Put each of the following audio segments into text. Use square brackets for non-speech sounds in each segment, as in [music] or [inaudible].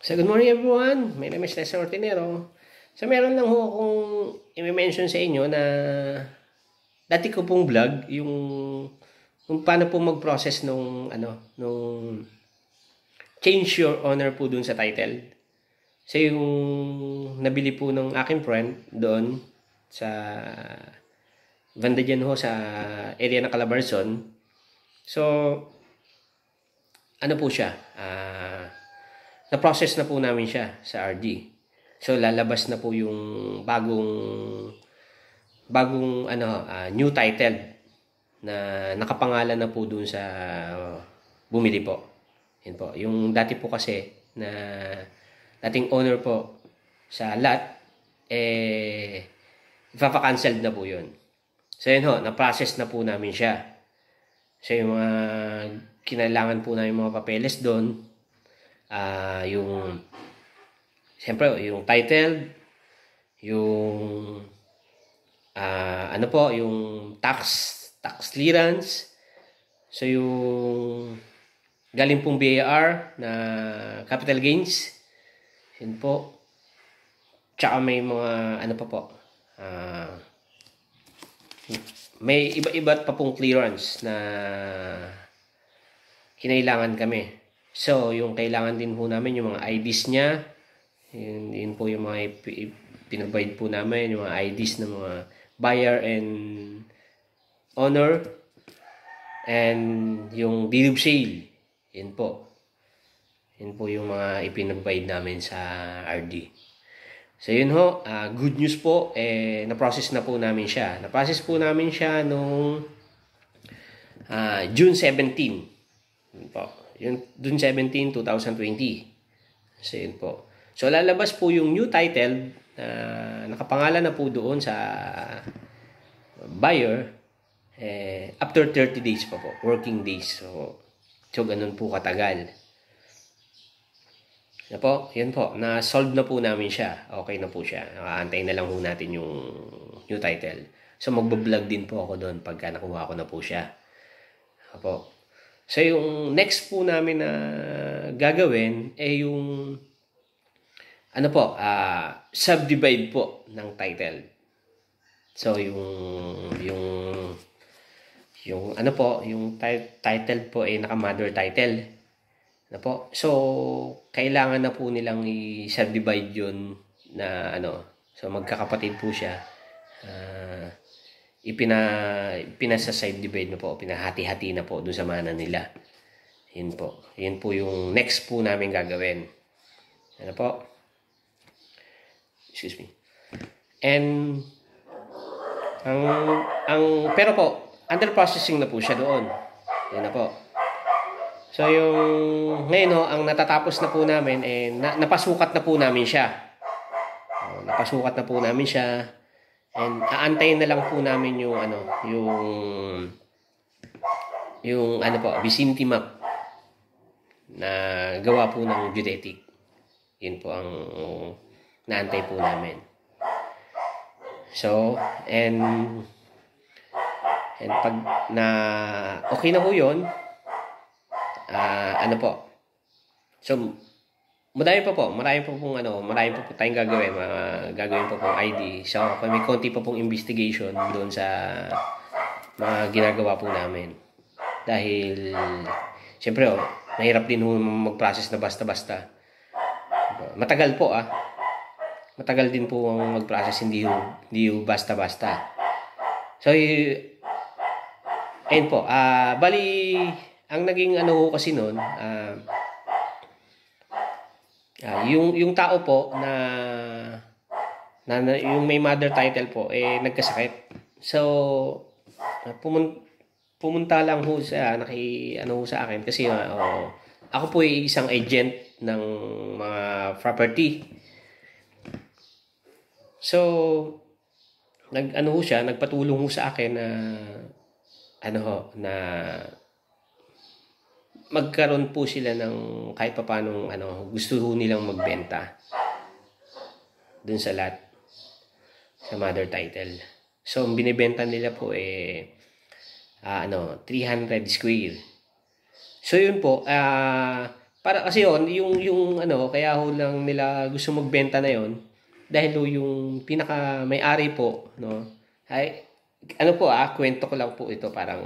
So, good morning everyone. May name is Lesa Ortinero. So, meron lang ho akong i-mention sa inyo na dati ko pong vlog yung kung paano po mag-process nung ano, nung change your honor po dun sa title. So, yung nabili po ng aking friend doon sa Vandajan ho sa area ng Calabarzon. So, ano po siya? Ah, uh, na-process na po namin siya sa RD. So lalabas na po yung bagong bagong ano uh, new title na nakapangalan na po doon sa uh, bumili po. Yan po. Yung dati po kasi na dating owner po sa lot eh ipapa-cancel na po 'yon. So yun ho, na-process na po namin siya. So yung mga kinailangan po namin mga papeles doon, uh, yung siyempre yung title yung uh, ano po yung tax tax clearance so yung galing pong BAR na capital gains yun po tsaka may mga ano pa po uh, may iba-iba pa pong clearance na kinailangan kami So, yung kailangan din po namin yung mga IDs niya. Yun, yun po yung mga pinabide po namin, yung mga IDs ng mga buyer and owner. And yung deed of sale. Yun po. Yun po yung mga ipinabide namin sa RD. So yun ho, uh, good news po, eh, na-process na po namin siya. Na-process po namin siya nung uh, June 17. Yun po. Yung dun 17, 2020. So, yun po. So, lalabas po yung new title na uh, nakapangalan na po doon sa buyer eh, after 30 days pa po, working days. So, so ganun po katagal. Na po, yan po, na-solve na po namin siya. Okay na po siya. Nakaantay na lang po natin yung new title. So, magbablog din po ako doon pagka nakuha ko na po siya. Apo. So yung next po namin na gagawin ay eh, yung ano po, uh, subdivide po ng title. So yung yung yung ano po, yung title po ay eh, naka-mother title. Ano po? So kailangan na po nilang i-subdivide 'yon na ano. So magkakapatid po siya. Uh, ipina, pinasa-side divide na po, pinahati-hati na po dun sa mana nila. Yun po. Yun po yung next po namin gagawin. Ano po? Excuse me. And, ang, ang, pero po, under processing na po siya doon. Yan na po. So, yung, ngayon ho, ang natatapos na po namin, eh, na, napasukat na po namin siya. O, oh, napasukat na po namin siya. And aantayin na lang po namin yung ano, yung yung ano po, vicinity map na gawa po ng geodetic. Yun po ang naantay po namin. So, and and pag na okay na po yun, uh, ano po. So Madami pa po, marami pa pong ano, marami pa po tayong gagawin, mga gagawin pa po pong ID. So, may konti pa pong investigation doon sa mga ginagawa po namin. Dahil, siyempre, oh, mahirap din mag-process na basta-basta. Matagal po ah. Matagal din po ang mag-process, hindi yung, hindi yung basta-basta. So, ayun po, ah, bali, ang naging ano kasi noon, ah, Uh, yung yung tao po na, na yung may mother title po eh nagkasakit. So ah, pumun pumunta lang ho sa uh, naki ano ho sa akin kasi uh, oh, ako po ay isang agent ng mga property. So nag ano ho siya, nagpatulong ho sa akin na ano ho, na magkaroon po sila ng kahit papanong ano, gusto ho nilang magbenta dun sa lot sa mother title. So, ang binibenta nila po eh uh, ano, 300 square. So, yun po, uh, para kasi yon yung, yung ano, kaya ho lang nila gusto magbenta na yon dahil ho yung pinaka may-ari po, no, ay, ano po ah, kwento ko lang po ito, parang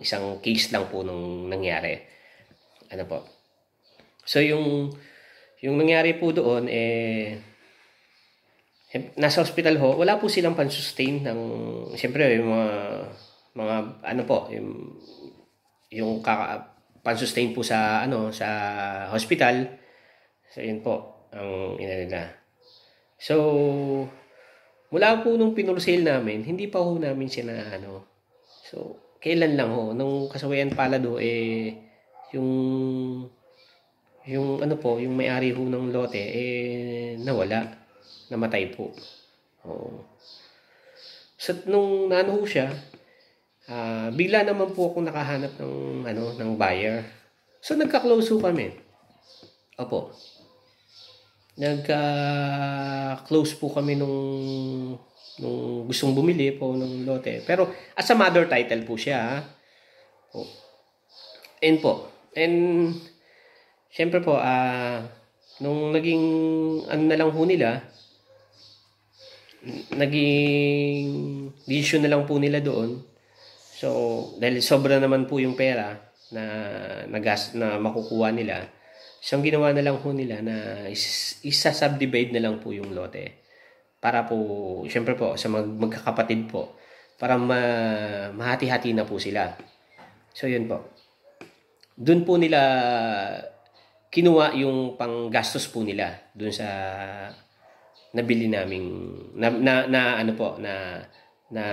isang case lang po nung nangyari. Ano po? So yung yung nangyari po doon eh nasa hospital ho, wala po silang pansustain sustain ng siyempre yung mga mga ano po, yung yung kaka, pan po sa ano sa hospital. So yun po ang inalala. So mula po nung pinursil namin, hindi pa ho namin siya na ano. So kailan lang ho nung kasawayan pala do eh yung yung ano po, yung may-ari ho ng lote eh nawala, namatay po. Oh. So nung naano ho siya, uh, bigla naman po ako nakahanap ng ano ng buyer. So nagka-close ho kami. Opo. Nagka-close po kami nung nung gustong bumili po ng lote. Pero as a mother title po siya. Ha? Oh. And po, And, syempre po, ah, uh, nung naging, ano na lang ho nila, naging issue na lang po nila doon. So, dahil sobra naman po yung pera na nagas na makukuha nila. So, ang ginawa na lang po nila na is, isa-subdivide na lang po yung lote. Para po, syempre po, sa mag, magkakapatid po. Para ma, mahati-hati na po sila. So, yun po doon po nila kinuha yung panggastos po nila doon sa nabili naming na, na, na ano po na na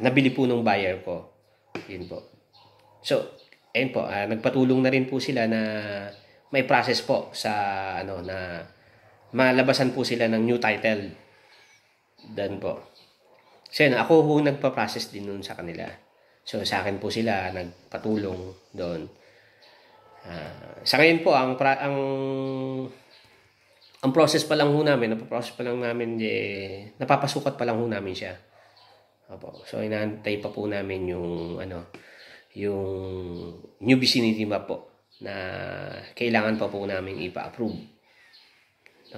nabili po nung buyer ko. Yun po. So, ayun po, uh, nagpatulong na rin po sila na may process po sa ano na malabasan po sila ng new title. Dan po. So, ako po nagpa-process din nun sa kanila. So, sa akin po sila nagpatulong doon. Uh, sa ngayon po, ang, pra, ang, ang process pa lang ho namin, napaprocess pa lang namin, eh, napapasukat pa lang ho namin siya. Opo. So, inaantay pa po namin yung, ano, yung new vicinity map po na kailangan pa po namin ipa-approve.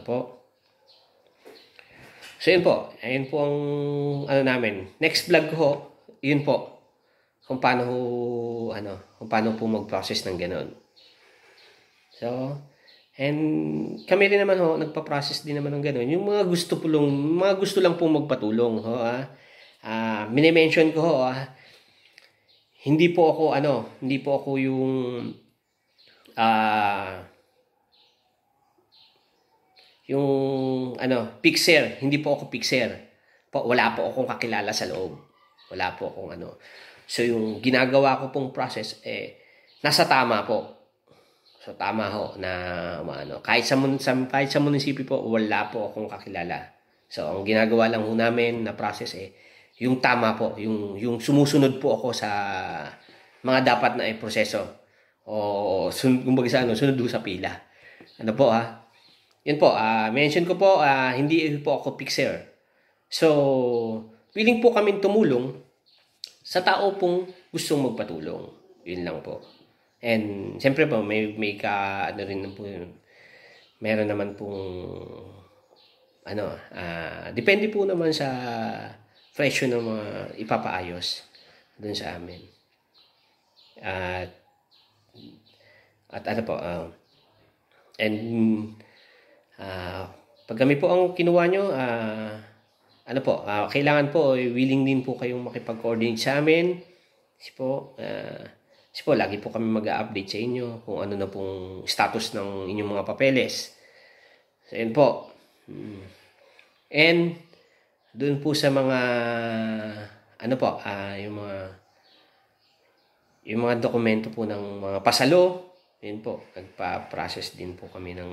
Opo. So, yun po. Ayun po ang, ano namin. Next vlog ko, yun po. Kung paano, ano, kung paano po mag-process ng ganun. So, and kami rin naman ho, nagpa-process din naman ng ganun. Yung mga gusto po lang, mga gusto lang po magpatulong ho, ha. Ah. ah, mini-mention ko ho, ha? Ah. Hindi po ako ano, hindi po ako yung ah yung ano, fixer, hindi po ako fixer. Po, wala po akong kakilala sa loob. Wala po akong ano. So yung ginagawa ko pong process eh nasa tama po. So tama ho na um, ano, kahit sa, mun, sa, kahit sa munisipyo po, wala po akong kakilala. So ang ginagawa lang ho namin na process eh, yung tama po, yung, yung sumusunod po ako sa mga dapat na eh, proseso. O sun, kumbaga sa ano, sunod sa pila. Ano po ha? Ah, Yan po, uh, mention ko po, uh, hindi po ako fixer. So, willing po kami tumulong sa tao pong gustong magpatulong. Yun lang po. And siyempre po, may, may ka, ano rin po yun, meron naman pong, ano, uh, depende po naman sa presyo ng mga ipapaayos doon sa amin. At, at ano po, uh, and, uh, pag kami po ang kinuha nyo, uh, ano po, uh, kailangan po, eh, willing din po kayong makipag-coordinate sa amin. Kasi po, uh, kasi po, lagi po kami mag-update sa inyo kung ano na pong status ng inyong mga papeles. So, yun po. Hmm. And, doon po sa mga, ano po, uh, yung mga, yung mga dokumento po ng mga pasalo, yun po, nagpa-process din po kami ng,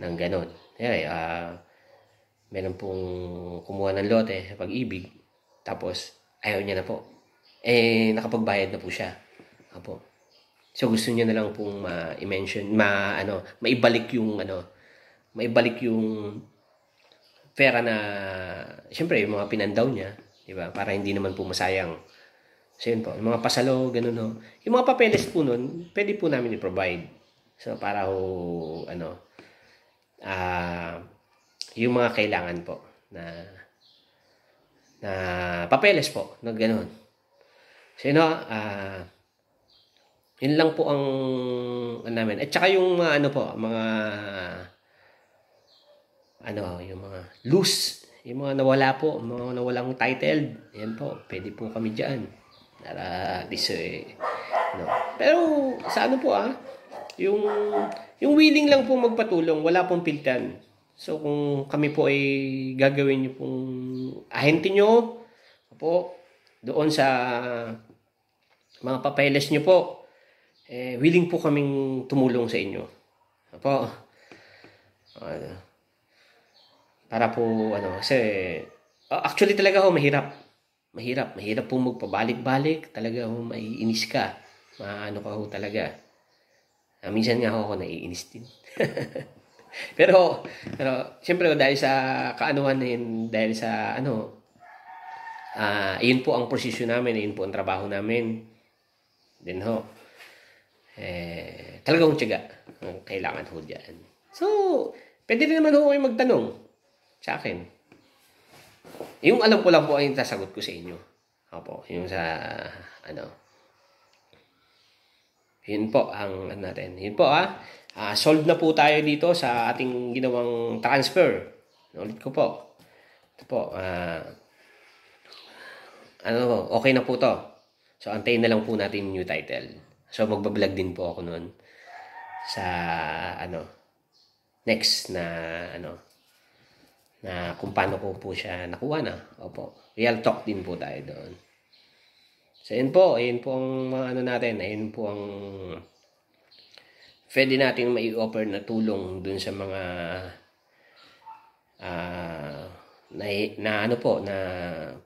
ng ganon. Kaya, uh, meron pong kumuha ng lote sa pag-ibig, tapos, ayaw niya na po. Eh, nakapagbayad na po siya. Apo. So gusto niya na lang pong ma-mention, ma ano, maibalik yung ano, maibalik yung pera na syempre yung mga pinandaw niya, 'di ba? Para hindi naman po masayang. So yun po, yung mga pasalo, ganun ho. Yung mga papeles po nun, pwede po namin i-provide. So para ho, ano, ah, uh, yung mga kailangan po na na papeles po, na ganun. So yun ho, ah, uh, yun lang po ang ano namin. At saka yung mga ano po, mga ano, yung mga loose, yung mga nawala po, mga nawalang titled, yan po, pwede po kami diyan. Para this eh, no. Pero sa ano po ah, yung yung willing lang po magpatulong, wala pong piltan. So kung kami po ay gagawin niyo pong ahente niyo po doon sa mga papeles niyo po eh, willing po kaming tumulong sa inyo. Apo, ano, ah, para po, ano, kasi, ah, actually talaga ho, mahirap. Mahirap, mahirap po magpabalik-balik. Talaga ho, oh, maiinis ka. Maano ka ho talaga. Ah, minsan nga ho, ako naiinis din. [laughs] pero, pero, siyempre, dahil sa kaanuhan din, dahil sa, ano, uh, ah, iyon po ang posisyon namin, iyon po ang trabaho namin. Then ho, eh, talagang tiyaga ang kailangan ho dyan. So, pwede rin naman ho kayo magtanong sa akin. Yung alam ko lang po ay yung ko sa inyo. Opo, yung sa, ano, yun po ang ano natin. Yun po ah. Uh, solve na po tayo dito sa ating ginawang transfer. Ulit ko po. Ito po. Uh, ano, okay na po to. So, antayin na lang po natin yung new title. So, magbablog din po ako noon sa, ano, next na, ano, na kung paano ko po siya nakuha na. Opo. Real talk din po tayo doon. So, yun po. Ayun po ang mga ano natin. Ayun po ang pwede natin mai offer na tulong dun sa mga ah, uh, na, na ano po, na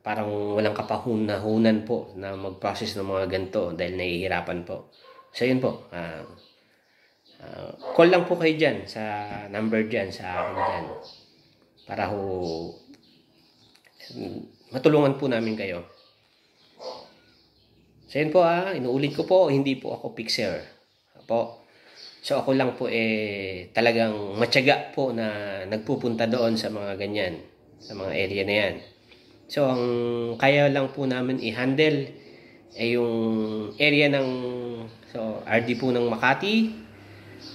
parang walang kapahunahunan po na mag-process ng mga ganito dahil nahihirapan po. So yun po, uh, uh, call lang po kayo dyan sa number dyan, sa akin dyan. Para ho, matulungan po namin kayo. So yun po ah, inuulit ko po, hindi po ako fixer. Po. So ako lang po eh talagang matyaga po na nagpupunta doon sa mga ganyan sa mga area na yan. So, ang kaya lang po namin i-handle ay yung area ng so RD po ng Makati,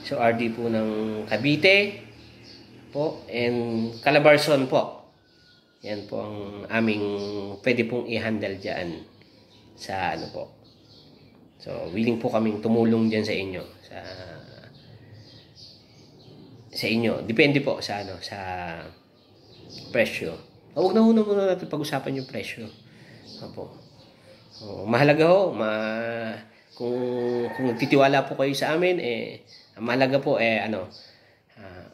so RD po ng Cavite po, and Calabarzon po. Yan po ang aming pwede pong i-handle dyan sa ano po. So, willing po kaming tumulong dyan sa inyo. Sa sa inyo. Depende po sa ano, sa presyo. Ah, huwag na muna muna natin pag-usapan yung presyo. Opo. O, oh, mahalaga ho, ma kung kung titiwala po kayo sa amin eh mahalaga po eh ano uh,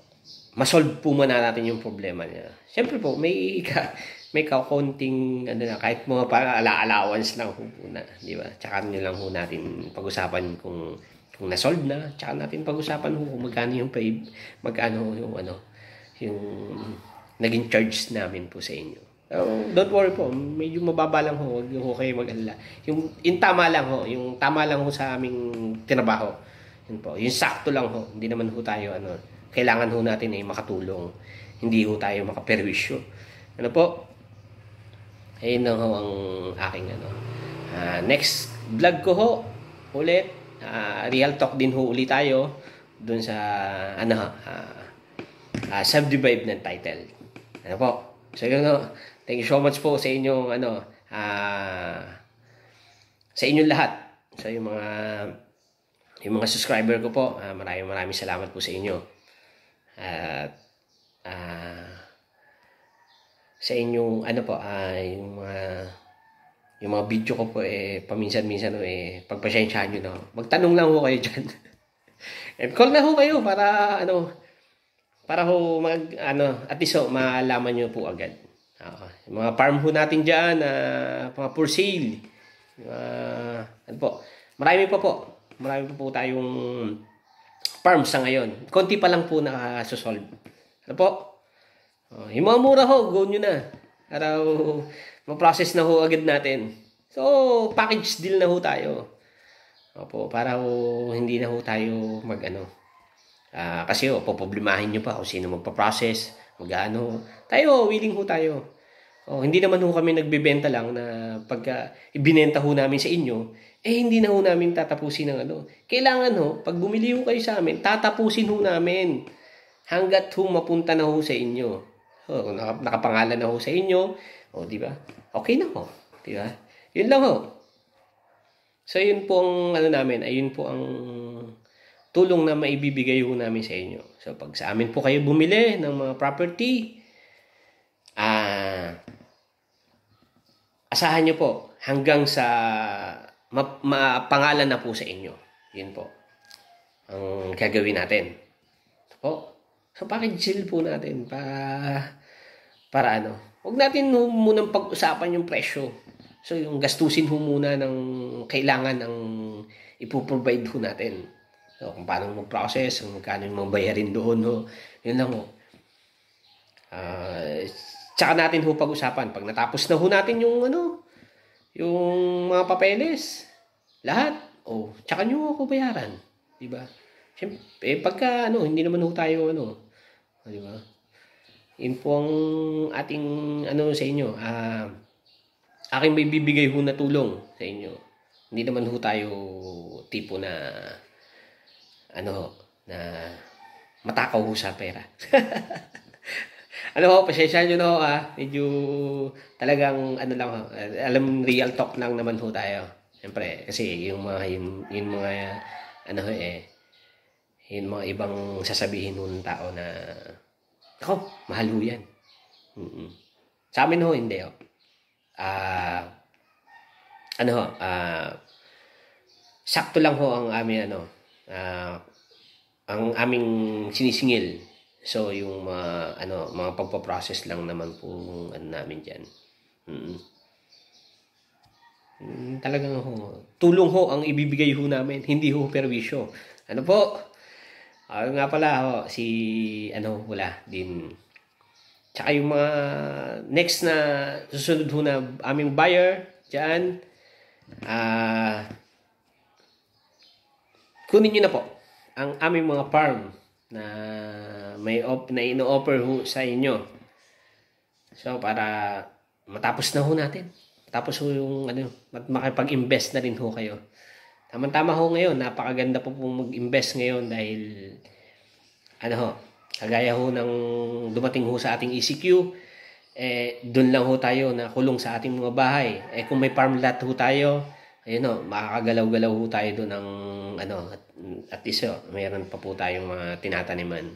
ma-solve po muna natin yung problema niya. Siyempre po may ka, may kaunting ano na kahit mga para allowance lang po, po na, di ba? Tsaka ano niyo lang ho natin pag-usapan kung kung na-solve na, tsaka natin pag-usapan ho kung magkano yung pay, magkano yung ano, yung naging charge namin po sa inyo. Um, don't worry po, medyo mababa lang ho, huwag ho kayo mag-alala. Yung, yung tama lang ho, yung tama lang ho sa aming tinabaho. Yun po, yung sakto lang ho, hindi naman ho tayo ano, kailangan ho natin ay eh, makatulong. Hindi ho tayo makaperwisyo. Ano po? Ayun lang ho ang aking ano. Uh, next vlog ko ho, ulit. Uh, real talk din ho ulit tayo dun sa ano, uh, ah, uh, subdivide ng title. Ano po? So yun no. Thank you so much po sa inyong ano uh, sa inyong lahat. So yung mga yung mga subscriber ko po, uh, maraming maraming salamat po sa inyo. At uh, uh, sa inyong ano po, uh, yung mga yung mga video ko po eh paminsan-minsan no, eh pagpasyensyahan niyo no. Magtanong lang ho kayo diyan. [laughs] And call na ho kayo para ano para ho mag ano at least ho maalaman niyo po agad. Uh, mga farm ho natin diyan na uh, mga for sale. Uh, ano po? Marami pa po. Marami pa po tayong farm sa ngayon. Konti pa lang po na solve. Ano po? Uh, yung mga mura ho, go nyo na. Araw, ma-process na ho agad natin. So, package deal na ho tayo. Opo, para ho, hindi na ho tayo mag ano, Uh, kasi oh, poproblemahin nyo pa kung sino magpa-process, magano. Tayo, willing ho tayo. Oh, hindi naman ho kami nagbebenta lang na pagka ibinenta ho namin sa inyo, eh hindi na ho namin tatapusin ng ano. Kailangan ho, pag bumili ho kayo sa amin, tatapusin ho namin hanggat ho mapunta na ho sa inyo. Oh, nakapangalan na ho sa inyo, oh, di ba? Okay na ho, di ba? Yun lang ho. So, yun po ang ano namin, ayun po ang tulong na maibibigay ho namin sa inyo. So pag sa amin po kayo bumili ng mga property, ah, asahan nyo po hanggang sa mapangalan ma- na po sa inyo. Yun po ang gagawin natin. Po. So bakit chill po natin para para ano? Huwag natin muna pag-usapan yung presyo. So yung gastusin ho muna ng kailangan ng ipoprovide ho natin. So, kung paano mag-process, kung magkano yung mabayarin doon, no? yun lang ho. Uh, ah, tsaka natin ho pag-usapan. Pag natapos na ho natin yung ano, yung mga papeles, lahat, oh, tsaka nyo ako bayaran. Diba? Siyempre, eh, pagka ano, hindi naman ho tayo ano, diba? Yun po ang ating ano sa inyo, ah, uh, aking may bibigay ho na tulong sa inyo. Hindi naman ho tayo tipo na ano, na matakaw ho sa pera. [laughs] ano ho, pasensya nyo na ho ah. Medyo talagang ano lang ho, alam real talk lang naman ho tayo. Siyempre, kasi yung mga, yung, yung mga, ano ho eh, yung mga ibang sasabihin ng tao na, ako, mahal ho yan. Mm-mm. Sa amin ho, hindi ho. Ah, ano ho, ah, sakto lang ho ang amin ano, uh, ang aming sinisingil. So yung mga uh, ano, mga pagpa-process lang naman po ano namin diyan. Mm. mm. Talagang ho, tulong ho ang ibibigay ho namin, hindi ho perwisyo. Ano po? Ah, nga pala ho, si ano wala din Tsaka yung mga next na susunod ho na aming buyer diyan. Ah, uh, kunin niyo na po ang aming mga farm na may op na ino-offer ho sa inyo. So para matapos na ho natin. Tapos ho yung ano, makipag-invest na rin ho kayo. Tama-tama ho ngayon, napakaganda po pong mag-invest ngayon dahil ano ho, kagaya ho ng dumating ho sa ating ECQ, eh, doon lang ho tayo na kulong sa ating mga bahay. Eh kung may farm lot ho tayo, ayun o, makakagalaw-galaw tayo doon ng ano, at, at isa, oh, mayroon pa po tayong mga tinataniman.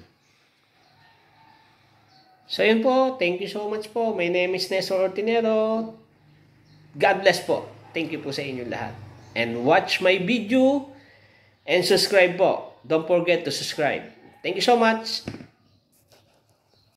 So ayun po, thank you so much po. My name is Nestor Ortinero. God bless po. Thank you po sa inyo lahat. And watch my video and subscribe po. Don't forget to subscribe. Thank you so much.